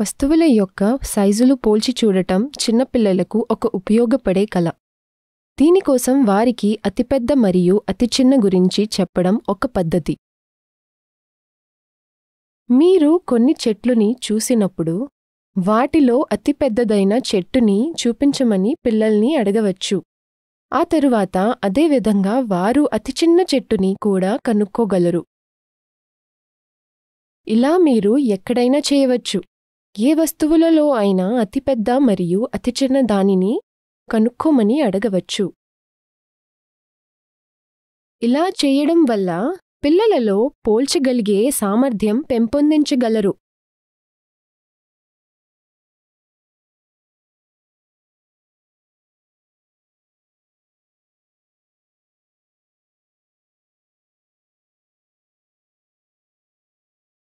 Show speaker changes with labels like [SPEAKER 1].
[SPEAKER 1] వస్తువుల
[SPEAKER 2] యొక్క సైజులు పోల్చి చూడటం చిన్నపిల్లలకు ఒక ఉపయోగపడే కళ దీనికోసం వారికి అతిపెద్ద మరియు అతి చిన్న గురించి చెప్పడం ఒక పద్ధతి మీరు కొన్ని చెట్లుని చూసినప్పుడు వాటిలో అతిపెద్దదైన చెట్టుని చూపించమని పిల్లల్ని అడగవచ్చు ఆ తరువాత అదేవిధంగా వారు అతి చిన్న చెట్టుని కూడా కనుక్కోగలరు ఇలా మీరు ఎక్కడైనా చేయవచ్చు ఏ వస్తువులలో అయినా అతిపెద్ద మరియు అతిచిన్న దానిని కనుక్కోమని అడగవచ్చు ఇలా చేయడం వల్ల పిల్లలలో
[SPEAKER 1] పోల్చగలిగే సామర్థ్యం పెంపొందించగలరు